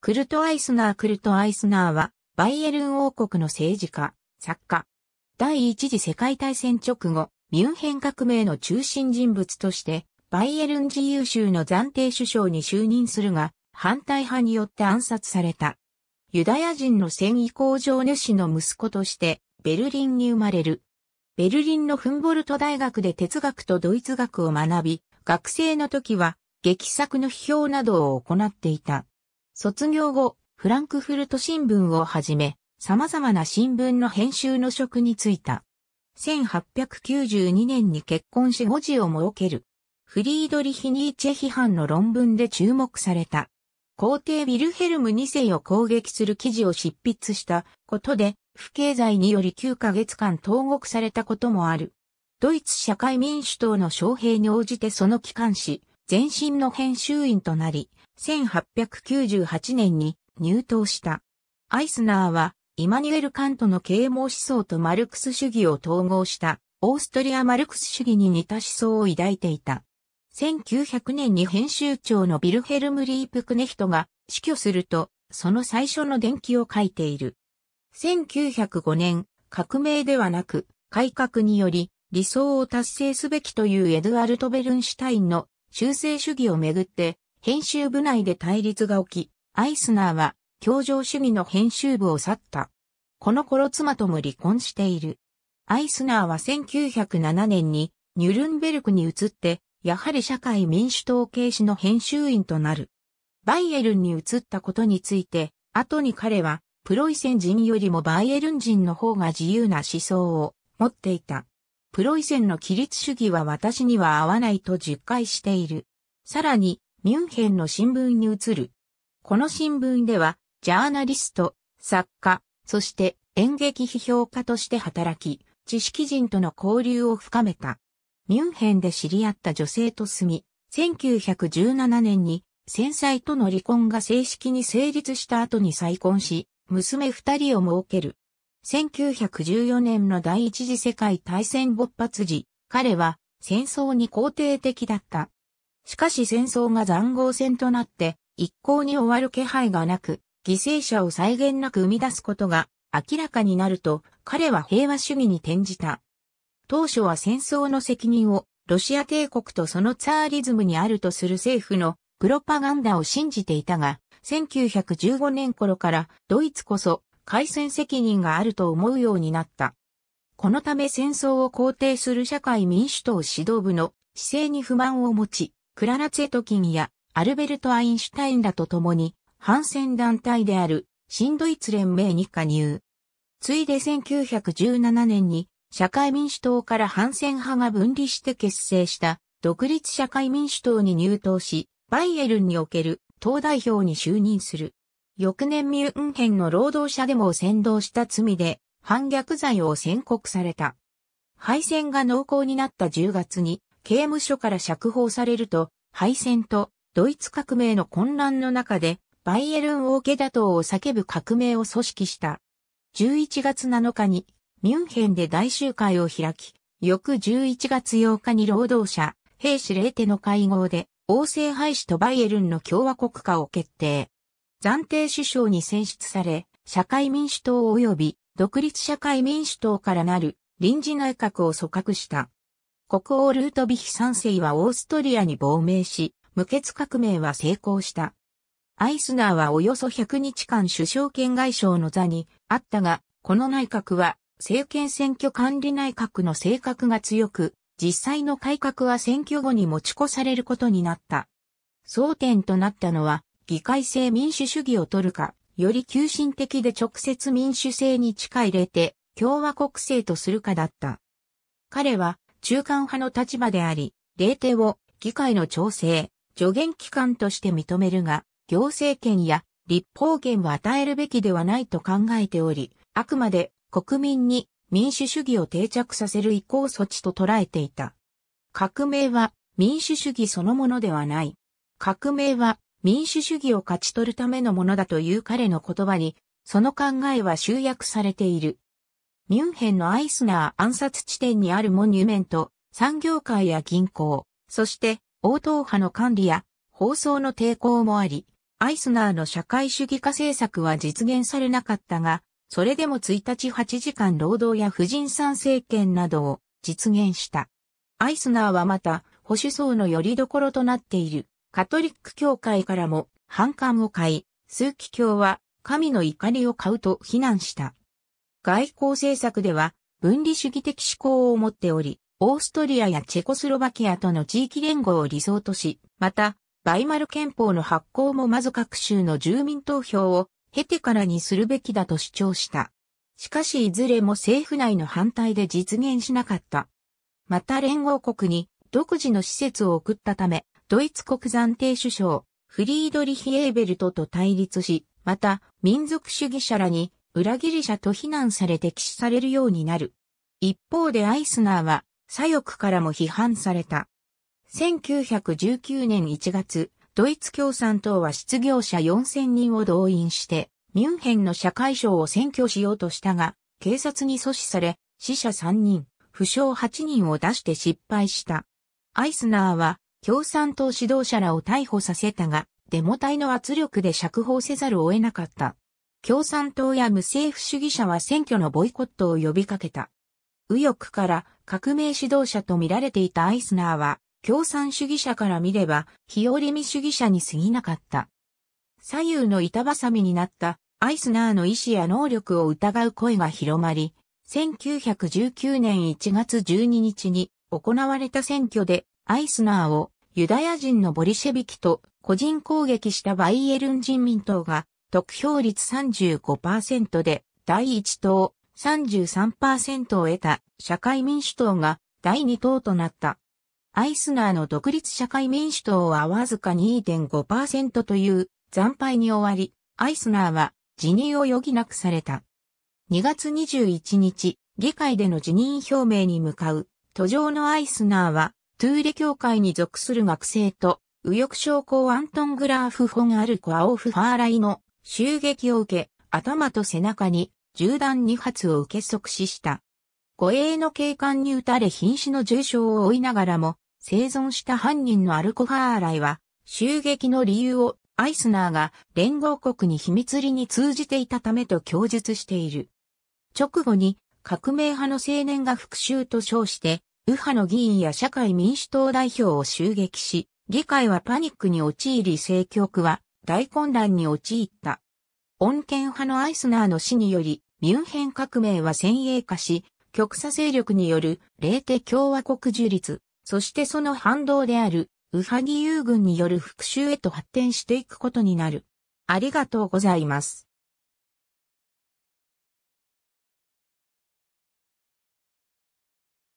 クルト・アイスナークルト・アイスナーは、バイエルン王国の政治家、作家。第一次世界大戦直後、ミュンヘン革命の中心人物として、バイエルン自由州の暫定首相に就任するが、反対派によって暗殺された。ユダヤ人の戦意工場主の息子として、ベルリンに生まれる。ベルリンのフンボルト大学で哲学とドイツ学を学び、学生の時は、劇作の批評などを行っていた。卒業後、フランクフルト新聞をはじめ、様々な新聞の編集の職に就いた。1892年に結婚し5時を設ける。フリードリヒ・ニーチェ批判の論文で注目された。皇帝ビルヘルム2世を攻撃する記事を執筆したことで、不経済により9ヶ月間投獄されたこともある。ドイツ社会民主党の招聘に応じてその機関紙、前身の編集員となり、1898年に入党した。アイスナーは、イマニュエル・カントの啓蒙思想とマルクス主義を統合した、オーストリア・マルクス主義に似た思想を抱いていた。1900年に編集長のビルヘルム・リープ・クネヒトが死去すると、その最初の伝記を書いている。1905年、革命ではなく、改革により、理想を達成すべきというエドゥアルト・ベルンシュタインの修正主義をめぐって、編集部内で対立が起き、アイスナーは、協情主義の編集部を去った。この頃妻とも離婚している。アイスナーは1907年にニュルンベルクに移って、やはり社会民主党系視の編集員となる。バイエルンに移ったことについて、後に彼は、プロイセン人よりもバイエルン人の方が自由な思想を持っていた。プロイセンの規律主義は私には合わないと実戒している。さらに、ミュンヘンの新聞に移る。この新聞では、ジャーナリスト、作家、そして演劇批評家として働き、知識人との交流を深めた。ミュンヘンで知り合った女性と住み、1917年に戦災との離婚が正式に成立した後に再婚し、娘二人を設ける。1914年の第一次世界大戦勃発時、彼は戦争に肯定的だった。しかし戦争が残豪戦となって一向に終わる気配がなく、犠牲者を再現なく生み出すことが明らかになると彼は平和主義に転じた。当初は戦争の責任をロシア帝国とそのツァーリズムにあるとする政府のプロパガンダを信じていたが、1915年頃からドイツこそ開戦責任があると思うようになった。このため戦争を肯定する社会民主党指導部の姿勢に不満を持ち、クララ・ツェトキンやアルベルト・アインシュタインらと共に反戦団体である新ドイツ連盟に加入。ついで1917年に社会民主党から反戦派が分離して結成した独立社会民主党に入党し、バイエルンにおける党代表に就任する。翌年ミュンヘンの労働者デモを導した罪で反逆罪を宣告された。敗戦が濃厚になった10月に刑務所から釈放されると、敗戦とドイツ革命の混乱の中で、バイエルン王家打倒を叫ぶ革命を組織した。11月7日にミュンヘンで大集会を開き、翌11月8日に労働者、兵士レーテの会合で、王政廃止とバイエルンの共和国化を決定。暫定首相に選出され、社会民主党及び独立社会民主党からなる臨時内閣を組閣した。国王ルートヴィヒ三世はオーストリアに亡命し、無血革命は成功した。アイスナーはおよそ100日間首相権外相の座にあったが、この内閣は政権選挙管理内閣の性格が強く、実際の改革は選挙後に持ち越されることになった。争点となったのは、議会制民主主義を取るか、より急進的で直接民主制に近いれて、共和国制とするかだった。彼は、中間派の立場であり、霊帝を議会の調整、助言機関として認めるが、行政権や立法権は与えるべきではないと考えており、あくまで国民に民主主義を定着させる移行措置と捉えていた。革命は民主主義そのものではない。革命は民主主義を勝ち取るためのものだという彼の言葉に、その考えは集約されている。ミュンヘンのアイスナー暗殺地点にあるモニュメント、産業界や銀行、そして、王答派の管理や放送の抵抗もあり、アイスナーの社会主義化政策は実現されなかったが、それでも1日8時間労働や婦人参政権などを実現した。アイスナーはまた、保守層の拠り所となっているカトリック教会からも反感を買い、枢機卿は神の怒りを買うと非難した。外交政策では分離主義的思考を持っており、オーストリアやチェコスロバキアとの地域連合を理想とし、また、バイマル憲法の発行もまず各州の住民投票を経てからにするべきだと主張した。しかしいずれも政府内の反対で実現しなかった。また連合国に独自の施設を送ったため、ドイツ国暫定首相、フリードリヒ・エーベルトと対立し、また民族主義者らに裏切り者と非難され敵視されるようになる。一方でアイスナーは左翼からも批判された。1919年1月、ドイツ共産党は失業者4000人を動員して、ミュンヘンの社会省を占拠しようとしたが、警察に阻止され、死者3人、負傷8人を出して失敗した。アイスナーは共産党指導者らを逮捕させたが、デモ隊の圧力で釈放せざるを得なかった。共産党や無政府主義者は選挙のボイコットを呼びかけた。右翼から革命指導者と見られていたアイスナーは、共産主義者から見れば、日和見主義者に過ぎなかった。左右の板挟みになったアイスナーの意思や能力を疑う声が広まり、1919年1月12日に行われた選挙でアイスナーをユダヤ人のボリシェビキと個人攻撃したバイエルン人民党が得票率35%で第1党33%を得た社会民主党が第2党となった。アイスナーの独立社会民主党はわずか2.5%という惨敗に終わり、アイスナーは辞任を余儀なくされた。2月21日、議会での辞任表明に向かう、途上のアイスナーは、トゥーレ協会に属する学生と、右翼将校アントン・グラーフ・フォン・アルコ・アオフ・ファーライの襲撃を受け、頭と背中に銃弾2発を受け即死した。護衛の警官に撃たれ瀕死の重傷を負いながらも、生存した犯人のアルコファーライは、襲撃の理由をアイスナーが連合国に秘密裏に通じていたためと供述している。直後に革命派の青年が復讐と称して、右派の議員や社会民主党代表を襲撃し、議会はパニックに陥り政局は大混乱に陥った。穏健派のアイスナーの死により、ミュンヘン革命は先鋭化し、極左勢力による霊帝共和国樹立、そしてその反動である、ウハギ友軍による復讐へと発展していくことになる。ありがとうございます。